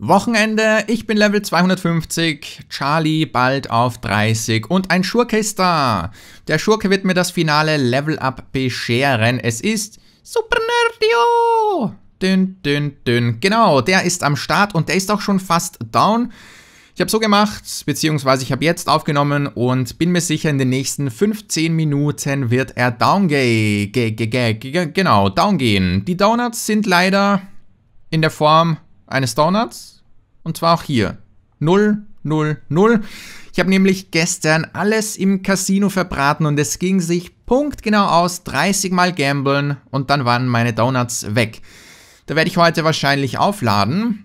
Wochenende, ich bin Level 250, Charlie bald auf 30 und ein Schurke ist da. Der Schurke wird mir das finale Level-Up bescheren. Es ist Super Nerdio. Dünn, dünn, dünn. Genau, der ist am Start und der ist auch schon fast down. Ich habe so gemacht, beziehungsweise ich habe jetzt aufgenommen und bin mir sicher, in den nächsten 15 Minuten wird er down gehen. Genau, down gehen. Die Donuts sind leider in der Form eines Donuts. Und zwar auch hier. 0, 0, 0. Ich habe nämlich gestern alles im Casino verbraten und es ging sich punktgenau aus. 30 Mal gamblen und dann waren meine Donuts weg. Da werde ich heute wahrscheinlich aufladen.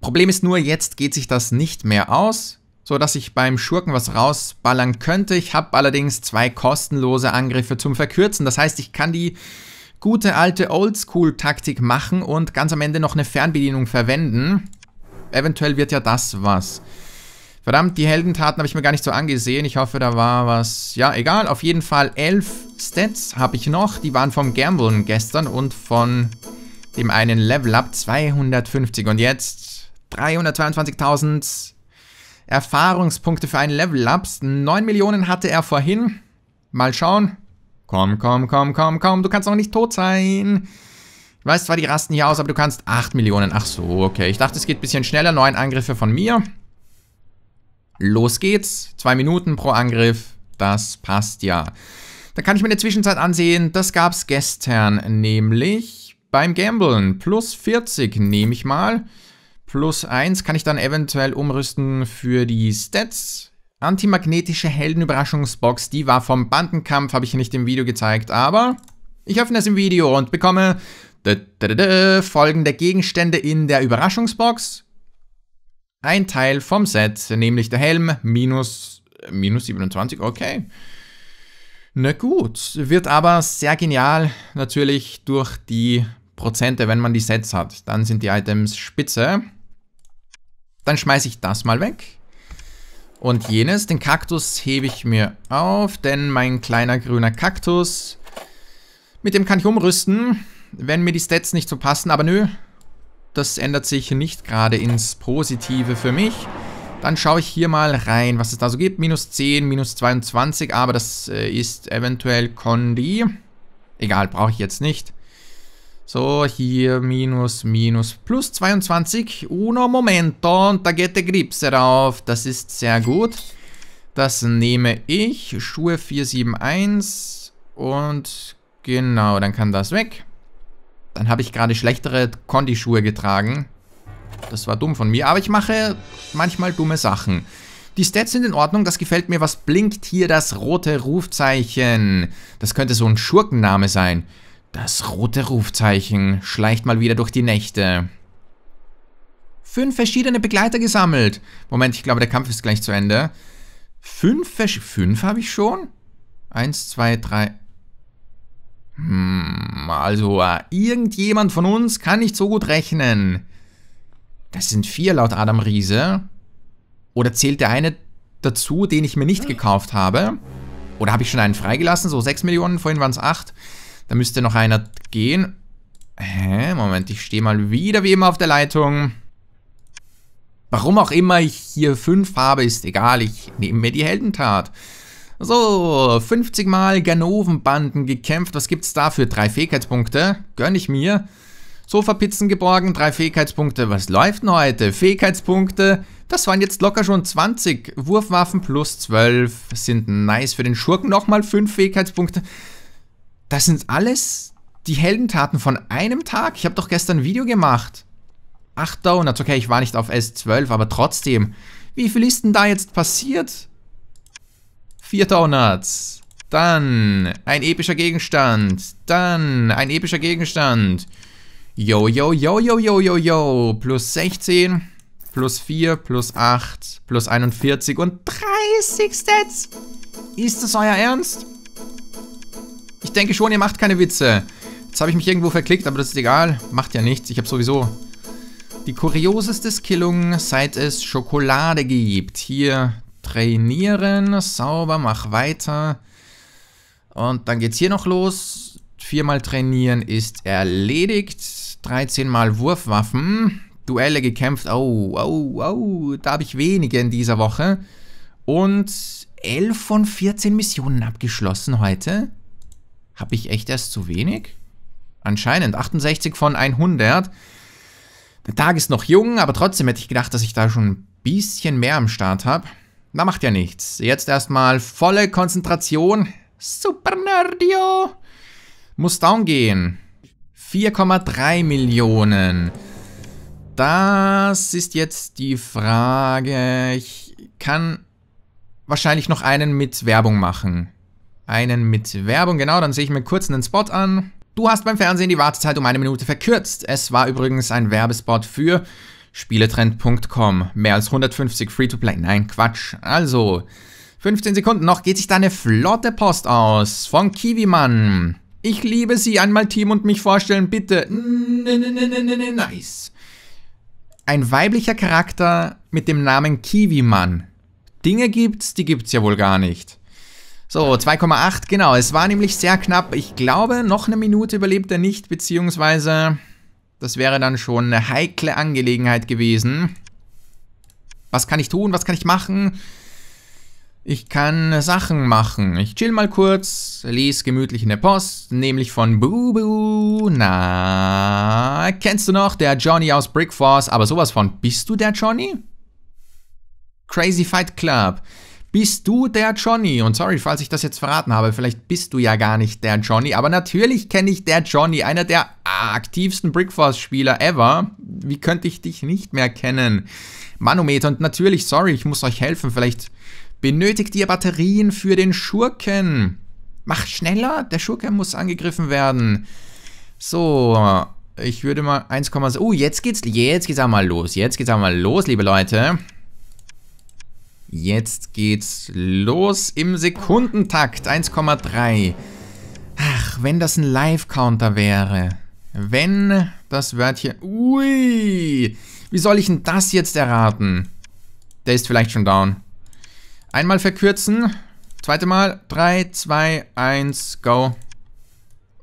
Problem ist nur, jetzt geht sich das nicht mehr aus, so dass ich beim Schurken was rausballern könnte. Ich habe allerdings zwei kostenlose Angriffe zum Verkürzen. Das heißt, ich kann die gute alte Oldschool-Taktik machen und ganz am Ende noch eine Fernbedienung verwenden. Eventuell wird ja das was. Verdammt, die Heldentaten habe ich mir gar nicht so angesehen. Ich hoffe, da war was... Ja, egal. Auf jeden Fall elf Stats habe ich noch. Die waren vom Gamblen gestern und von dem einen Level Up 250. Und jetzt 322.000 Erfahrungspunkte für einen Level Up. 9 Millionen hatte er vorhin. Mal schauen. Komm, komm, komm, komm, komm, du kannst noch nicht tot sein. Ich weiß zwar, die rasten hier aus, aber du kannst 8 Millionen. Ach so, okay. Ich dachte, es geht ein bisschen schneller. Neun Angriffe von mir. Los geht's. Zwei Minuten pro Angriff. Das passt ja. Da kann ich mir eine Zwischenzeit ansehen. Das gab's gestern, nämlich beim Gamblen. Plus 40 nehme ich mal. Plus 1 kann ich dann eventuell umrüsten für die Stats antimagnetische Heldenüberraschungsbox, die war vom Bandenkampf, habe ich nicht im Video gezeigt, aber ich öffne es im Video und bekomme folgende Gegenstände in der Überraschungsbox. Ein Teil vom Set, nämlich der Helm, minus, minus 27, okay. Na gut, wird aber sehr genial natürlich durch die Prozente, wenn man die Sets hat. Dann sind die Items spitze. Dann schmeiße ich das mal weg. Und jenes, den Kaktus, hebe ich mir auf, denn mein kleiner grüner Kaktus, mit dem kann ich umrüsten, wenn mir die Stats nicht so passen, aber nö, das ändert sich nicht gerade ins Positive für mich. Dann schaue ich hier mal rein, was es da so gibt. Minus 10, minus 22, aber das äh, ist eventuell Condi. Egal, brauche ich jetzt nicht. So, hier minus, minus, plus 22. Uno momento und da geht der Gripse rauf. Das ist sehr gut. Das nehme ich. Schuhe 471 und genau, dann kann das weg. Dann habe ich gerade schlechtere Kondi-Schuhe getragen. Das war dumm von mir, aber ich mache manchmal dumme Sachen. Die Stats sind in Ordnung, das gefällt mir. Was blinkt hier das rote Rufzeichen? Das könnte so ein Schurkenname sein. Das rote Rufzeichen schleicht mal wieder durch die Nächte. Fünf verschiedene Begleiter gesammelt. Moment, ich glaube, der Kampf ist gleich zu Ende. Fünf Versch Fünf habe ich schon? Eins, zwei, drei. Hm, also äh, irgendjemand von uns kann nicht so gut rechnen. Das sind vier laut Adam Riese. Oder zählt der eine dazu, den ich mir nicht gekauft habe? Oder habe ich schon einen freigelassen? So sechs Millionen, vorhin waren es acht. Da müsste noch einer gehen. Hä? Moment, ich stehe mal wieder wie immer auf der Leitung. Warum auch immer ich hier 5 habe, ist egal. Ich nehme mir die Heldentat. So, 50 Mal Ganovenbanden gekämpft. Was gibt's da für Drei Fähigkeitspunkte. Gönn ich mir. Sofapitzen geborgen, drei Fähigkeitspunkte. Was läuft denn heute? Fähigkeitspunkte. Das waren jetzt locker schon 20. Wurfwaffen plus 12 sind nice für den Schurken. Nochmal 5 Fähigkeitspunkte. Das sind alles die Heldentaten von einem Tag. Ich habe doch gestern ein Video gemacht. Acht Donuts. Okay, ich war nicht auf S12, aber trotzdem. Wie viel ist denn da jetzt passiert? Vier Donuts. Dann ein epischer Gegenstand. Dann ein epischer Gegenstand. Yo, yo, yo, yo, yo, yo, yo. Plus 16, plus 4, plus 8, plus 41 und 30 Stats. Ist das euer Ernst? Ich denke schon, ihr macht keine Witze. Jetzt habe ich mich irgendwo verklickt, aber das ist egal. Macht ja nichts, ich habe sowieso die kurioseste Skillung, seit es Schokolade gibt. Hier trainieren, sauber, mach weiter. Und dann geht's hier noch los. Viermal trainieren ist erledigt. 13 Mal Wurfwaffen. Duelle gekämpft. Oh, oh, oh. Da habe ich wenige in dieser Woche. Und 11 von 14 Missionen abgeschlossen heute. Habe ich echt erst zu wenig? Anscheinend 68 von 100. Der Tag ist noch jung, aber trotzdem hätte ich gedacht, dass ich da schon ein bisschen mehr am Start habe. Na, macht ja nichts. Jetzt erstmal volle Konzentration. Super Nerdio! Muss down gehen. 4,3 Millionen. Das ist jetzt die Frage. Ich kann wahrscheinlich noch einen mit Werbung machen einen mit Werbung. Genau, dann sehe ich mir kurz einen Spot an. Du hast beim Fernsehen die Wartezeit um eine Minute verkürzt. Es war übrigens ein Werbespot für Spieletrend.com. Mehr als 150 Free-to-Play. Nein, Quatsch. Also, 15 Sekunden noch geht sich da eine flotte Post aus. Von Kiwi-Mann. Ich liebe Sie. Einmal Team und mich vorstellen, bitte. Nice. Ein weiblicher Charakter mit dem Namen Kiwi-Mann. Dinge gibt's, die gibt's ja wohl gar nicht. So, 2,8, genau. Es war nämlich sehr knapp. Ich glaube, noch eine Minute überlebt er nicht, beziehungsweise das wäre dann schon eine heikle Angelegenheit gewesen. Was kann ich tun? Was kann ich machen? Ich kann Sachen machen. Ich chill mal kurz, lese gemütlich in der Post, nämlich von Boo Na, kennst du noch der Johnny aus Brickforce? Aber sowas von, bist du der Johnny? Crazy Fight Club bist du der Johnny. Und sorry, falls ich das jetzt verraten habe, vielleicht bist du ja gar nicht der Johnny, aber natürlich kenne ich der Johnny, einer der aktivsten Brickforce-Spieler ever. Wie könnte ich dich nicht mehr kennen? Manometer und natürlich, sorry, ich muss euch helfen, vielleicht benötigt ihr Batterien für den Schurken. Mach schneller, der Schurke muss angegriffen werden. So, ich würde mal 1,6. uh, jetzt geht's, jetzt geht's einmal los. Jetzt geht's einmal los, liebe Leute. Jetzt geht's los im Sekundentakt. 1,3. Ach, wenn das ein Live-Counter wäre. Wenn das Wörtchen... Ui! Wie soll ich denn das jetzt erraten? Der ist vielleicht schon down. Einmal verkürzen. Zweite Mal. 3, 2, 1, go.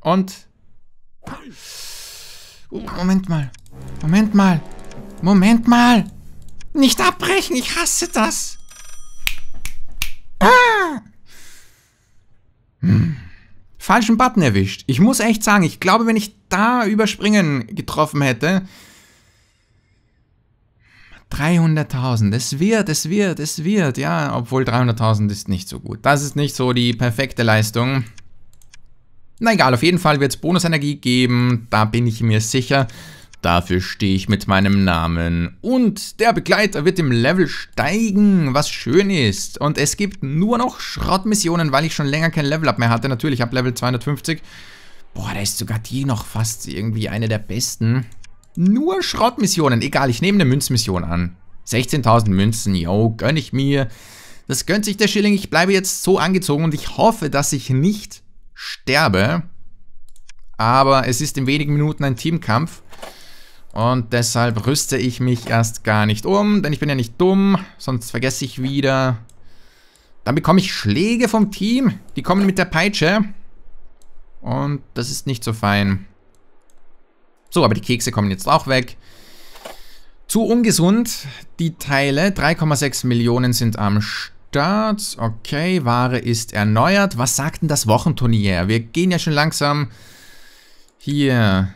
Und... Uh, Moment mal. Moment mal. Moment mal. Nicht abbrechen, ich hasse das. Ah! Hm. Falschen Button erwischt. Ich muss echt sagen, ich glaube, wenn ich da überspringen getroffen hätte. 300.000, es wird, es wird, es wird, ja, obwohl 300.000 ist nicht so gut. Das ist nicht so die perfekte Leistung. Na egal, auf jeden Fall wird es Bonusenergie geben, da bin ich mir sicher. Dafür stehe ich mit meinem Namen. Und der Begleiter wird im Level steigen, was schön ist. Und es gibt nur noch Schrottmissionen, weil ich schon länger kein Level-Up mehr hatte. Natürlich, ich habe Level 250. Boah, da ist sogar die noch fast irgendwie eine der besten. Nur Schrottmissionen. Egal, ich nehme eine Münzmission an. 16.000 Münzen, yo, gönne ich mir. Das gönnt sich der Schilling. Ich bleibe jetzt so angezogen und ich hoffe, dass ich nicht sterbe. Aber es ist in wenigen Minuten ein Teamkampf. Und deshalb rüste ich mich erst gar nicht um, denn ich bin ja nicht dumm, sonst vergesse ich wieder. Dann bekomme ich Schläge vom Team. Die kommen mit der Peitsche. Und das ist nicht so fein. So, aber die Kekse kommen jetzt auch weg. Zu ungesund, die Teile. 3,6 Millionen sind am Start. Okay, Ware ist erneuert. Was sagt denn das Wochenturnier? Wir gehen ja schon langsam hier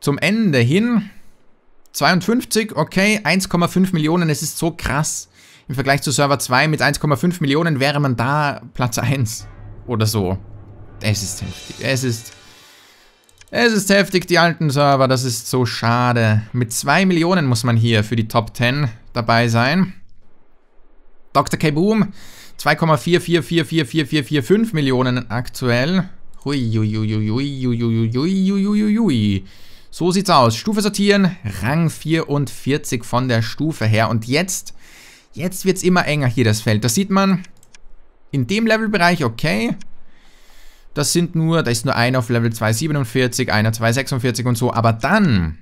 zum Ende hin. 52, okay, 1,5 Millionen, es ist so krass. Im Vergleich zu Server 2 mit 1,5 Millionen wäre man da Platz 1 oder so. Es ist heftig, es ist... Es ist heftig, die alten Server, das ist so schade. Mit 2 Millionen muss man hier für die Top 10 dabei sein. Dr. K. Boom, 2,44444445 Millionen aktuell. Hui, hui, hui, hui, hui, hui, hui, hui, hui, hui, hui. So sieht's aus. Stufe sortieren, Rang 44 von der Stufe her. Und jetzt, jetzt wird's immer enger hier, das Feld. Das sieht man in dem Levelbereich, okay. Das sind nur, da ist nur einer auf Level 247, einer 246 und so. Aber dann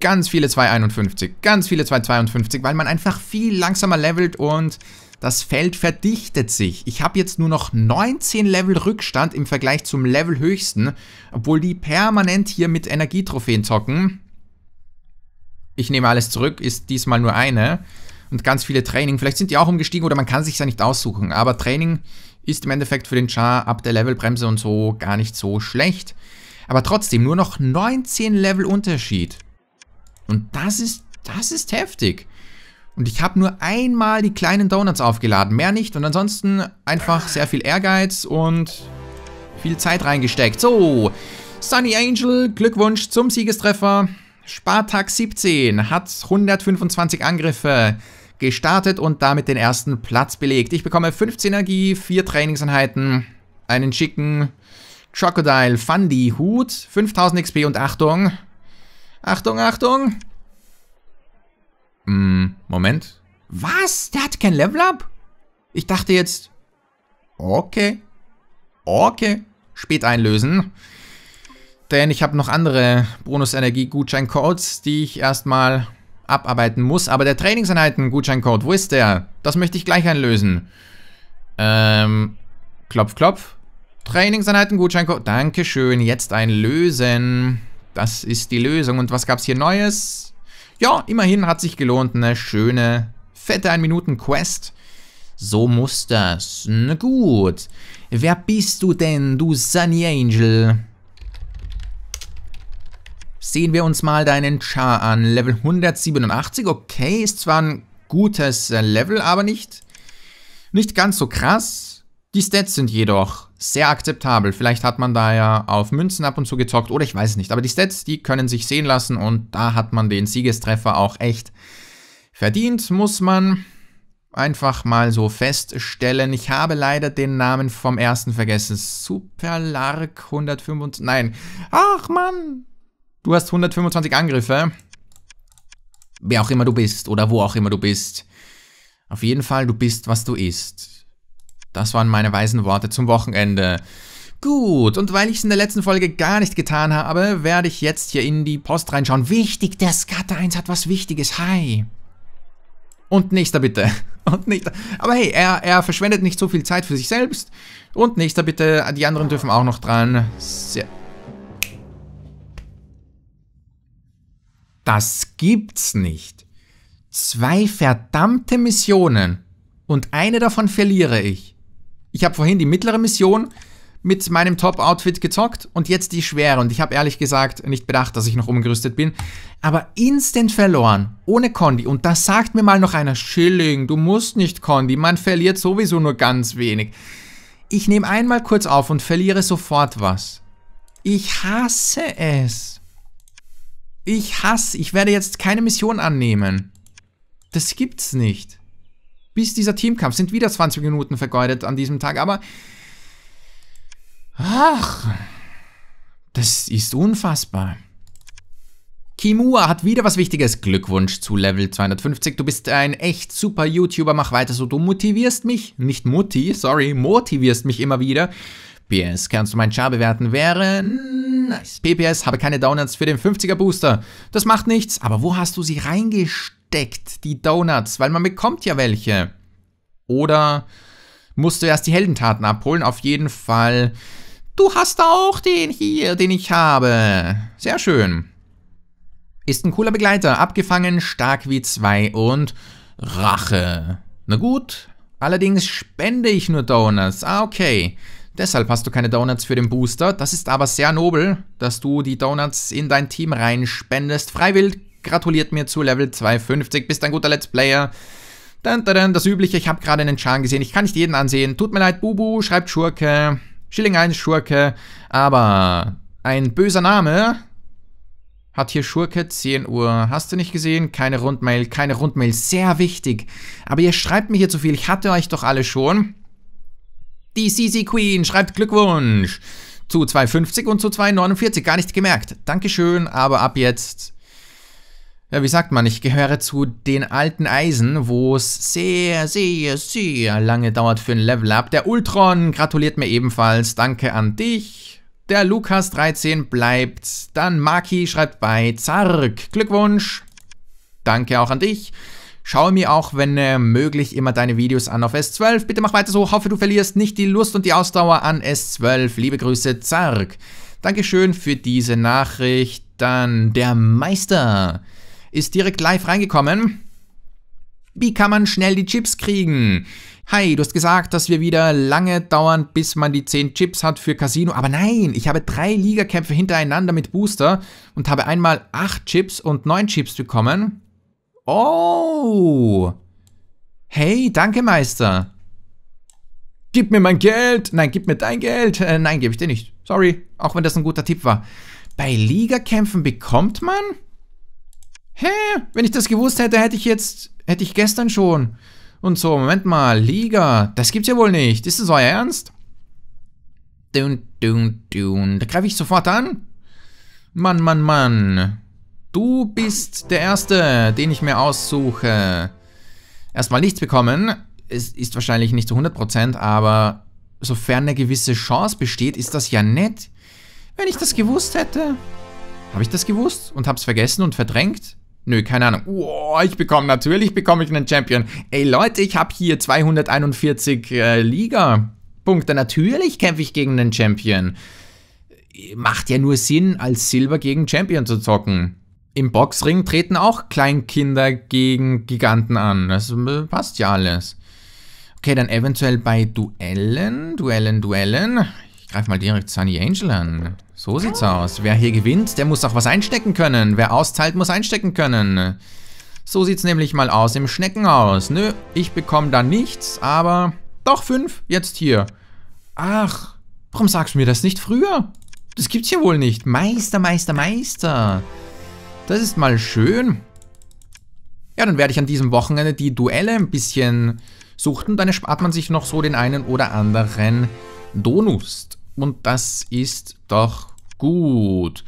ganz viele 251, ganz viele 252, weil man einfach viel langsamer levelt und das Feld verdichtet sich. Ich habe jetzt nur noch 19 Level Rückstand im Vergleich zum Level höchsten, obwohl die permanent hier mit Energietrophäen zocken. Ich nehme alles zurück, ist diesmal nur eine. Und ganz viele Training. Vielleicht sind die auch umgestiegen oder man kann sich ja nicht aussuchen. Aber Training ist im Endeffekt für den Char ab der Levelbremse und so gar nicht so schlecht. Aber trotzdem nur noch 19 Level Unterschied. Und das ist, das ist heftig. Und ich habe nur einmal die kleinen Donuts aufgeladen, mehr nicht. Und ansonsten einfach sehr viel Ehrgeiz und viel Zeit reingesteckt. So, Sunny Angel, Glückwunsch zum Siegestreffer. Spartak 17 hat 125 Angriffe gestartet und damit den ersten Platz belegt. Ich bekomme 15 Energie, 4 Trainingseinheiten, einen schicken Crocodile Fundy Hut, 5000 XP und Achtung, Achtung, Achtung, hm, Moment. Was? Der hat kein Level-Up? Ich dachte jetzt... Okay. Okay. Spät einlösen. Denn ich habe noch andere Bonus-Energie-Gutscheincodes, die ich erstmal abarbeiten muss. Aber der Trainingseinheiten-Gutscheincode, wo ist der? Das möchte ich gleich einlösen. Ähm, klopf, klopf. Trainingseinheiten-Gutscheincode. Dankeschön. Jetzt einlösen. Das ist die Lösung. Und was gab es hier Neues? ja, immerhin hat sich gelohnt, eine schöne, fette 1-Minuten-Quest. So muss das. Na gut. Wer bist du denn, du Sunny Angel? Sehen wir uns mal deinen Char an. Level 187, okay, ist zwar ein gutes Level, aber nicht, nicht ganz so krass. Die Stats sind jedoch sehr akzeptabel. Vielleicht hat man da ja auf Münzen ab und zu gezockt oder ich weiß es nicht. Aber die Stats, die können sich sehen lassen und da hat man den Siegestreffer auch echt verdient, muss man einfach mal so feststellen. Ich habe leider den Namen vom ersten vergessen. Superlark 125. Nein. Ach Mann. Du hast 125 Angriffe. Wer auch immer du bist oder wo auch immer du bist. Auf jeden Fall, du bist, was du isst. Das waren meine weisen Worte zum Wochenende. Gut, und weil ich es in der letzten Folge gar nicht getan habe, werde ich jetzt hier in die Post reinschauen. Wichtig, der Scatter 1 hat was Wichtiges. Hi. Und nächster bitte. Und nächster. Aber hey, er, er verschwendet nicht so viel Zeit für sich selbst. Und nächster bitte. Die anderen dürfen auch noch dran. Sehr. Das gibt's nicht. Zwei verdammte Missionen. Und eine davon verliere ich. Ich habe vorhin die mittlere Mission mit meinem Top-Outfit gezockt und jetzt die schwere. Und ich habe ehrlich gesagt nicht bedacht, dass ich noch umgerüstet bin. Aber instant verloren, ohne Kondi. Und das sagt mir mal noch einer, Schilling, du musst nicht Kondi, man verliert sowieso nur ganz wenig. Ich nehme einmal kurz auf und verliere sofort was. Ich hasse es. Ich hasse, ich werde jetzt keine Mission annehmen. Das gibt's nicht bis dieser Teamkampf. Sind wieder 20 Minuten vergeudet an diesem Tag, aber. Ach. Das ist unfassbar. Kimua hat wieder was Wichtiges. Glückwunsch zu Level 250. Du bist ein echt super YouTuber. Mach weiter so. Du motivierst mich. Nicht Mutti, sorry. Motivierst mich immer wieder. PS, kannst du meinen Char bewerten? Wäre nice. PPS, habe keine Donuts für den 50er Booster. Das macht nichts. Aber wo hast du sie reingestellt? versteckt die Donuts, weil man bekommt ja welche. Oder musst du erst die Heldentaten abholen. Auf jeden Fall. Du hast auch den hier, den ich habe. Sehr schön. Ist ein cooler Begleiter. Abgefangen, stark wie zwei und Rache. Na gut. Allerdings spende ich nur Donuts. Ah, okay. Deshalb hast du keine Donuts für den Booster. Das ist aber sehr nobel, dass du die Donuts in dein Team reinspendest. Freiwillig gratuliert mir zu Level 250, bist ein guter Let's Player. Dann, dann, das übliche, ich habe gerade einen Chan gesehen, ich kann nicht jeden ansehen. Tut mir leid, Bubu, schreibt Schurke. Schilling 1 Schurke, aber ein böser Name hat hier Schurke, 10 Uhr, hast du nicht gesehen? Keine Rundmail, keine Rundmail, sehr wichtig. Aber ihr schreibt mir hier zu viel, ich hatte euch doch alle schon. Die CC Queen schreibt Glückwunsch zu 250 und zu 249, gar nicht gemerkt. Dankeschön, aber ab jetzt ja, wie sagt man, ich gehöre zu den alten Eisen, wo es sehr, sehr, sehr lange dauert für ein Level-Up. Der Ultron gratuliert mir ebenfalls. Danke an dich. Der Lukas13 bleibt. Dann Maki schreibt bei Zark. Glückwunsch. Danke auch an dich. Schau mir auch, wenn äh, möglich, immer deine Videos an auf S12. Bitte mach weiter so. Hoffe, du verlierst nicht die Lust und die Ausdauer an S12. Liebe Grüße, Zark. Dankeschön für diese Nachricht. Dann der Meister ist direkt live reingekommen. Wie kann man schnell die Chips kriegen? Hi, du hast gesagt, dass wir wieder lange dauern, bis man die 10 Chips hat für Casino. Aber nein, ich habe drei Ligakämpfe hintereinander mit Booster und habe einmal 8 Chips und 9 Chips bekommen. Oh! Hey, danke, Meister. Gib mir mein Geld. Nein, gib mir dein Geld. Äh, nein, gebe ich dir nicht. Sorry, auch wenn das ein guter Tipp war. Bei Ligakämpfen bekommt man hä, wenn ich das gewusst hätte, hätte ich jetzt, hätte ich gestern schon. Und so, Moment mal, Liga, das gibt's ja wohl nicht. Ist das euer Ernst? Dun, dun, dun. Da greife ich sofort an. Mann, Mann, Mann. Du bist der Erste, den ich mir aussuche. Erstmal nichts bekommen. Es ist wahrscheinlich nicht zu 100%, aber sofern eine gewisse Chance besteht, ist das ja nett. Wenn ich das gewusst hätte. Habe ich das gewusst und hab's vergessen und verdrängt? Nö, keine Ahnung. Oh, ich bekomme natürlich bekomme ich einen Champion. Ey Leute, ich habe hier 241 äh, Liga Punkte. Natürlich kämpfe ich gegen einen Champion. Macht ja nur Sinn, als Silber gegen Champion zu zocken. Im Boxring treten auch Kleinkinder gegen Giganten an. Das äh, passt ja alles. Okay, dann eventuell bei Duellen, Duellen, Duellen. Ich greife mal direkt Sunny Angel an. So sieht's aus. Wer hier gewinnt, der muss auch was einstecken können. Wer austeilt, muss einstecken können. So sieht's nämlich mal aus im Schneckenhaus. Nö, ich bekomme da nichts, aber doch fünf jetzt hier. Ach, warum sagst du mir das nicht früher? Das gibt's hier wohl nicht. Meister, Meister, Meister. Das ist mal schön. Ja, dann werde ich an diesem Wochenende die Duelle ein bisschen suchen. Dann erspart man sich noch so den einen oder anderen Donust. Und das ist doch Gut.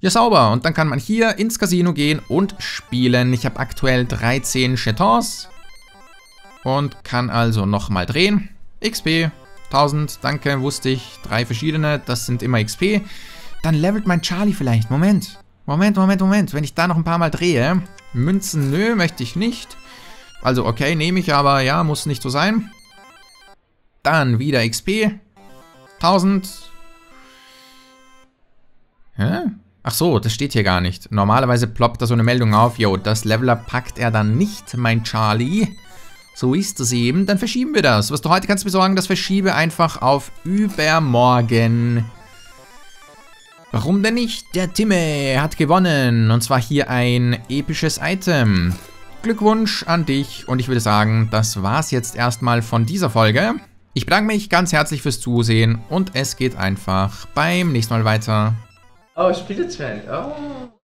Ja, sauber. Und dann kann man hier ins Casino gehen und spielen. Ich habe aktuell 13 Chetons. Und kann also nochmal drehen. XP. 1000, danke, wusste ich. Drei verschiedene, das sind immer XP. Dann levelt mein Charlie vielleicht. Moment. Moment, Moment, Moment. Wenn ich da noch ein paar Mal drehe. Münzen, nö, möchte ich nicht. Also, okay, nehme ich, aber ja, muss nicht so sein. Dann wieder XP. 1000, Hä? Ach so, das steht hier gar nicht. Normalerweise ploppt da so eine Meldung auf. Yo, das Leveler packt er dann nicht, mein Charlie. So ist es eben. Dann verschieben wir das. Was du heute kannst besorgen, das verschiebe einfach auf übermorgen. Warum denn nicht? Der Timmy hat gewonnen. Und zwar hier ein episches Item. Glückwunsch an dich. Und ich würde sagen, das war's jetzt erstmal von dieser Folge. Ich bedanke mich ganz herzlich fürs Zusehen und es geht einfach beim nächsten Mal weiter. Oh, Spielezwang. Oh.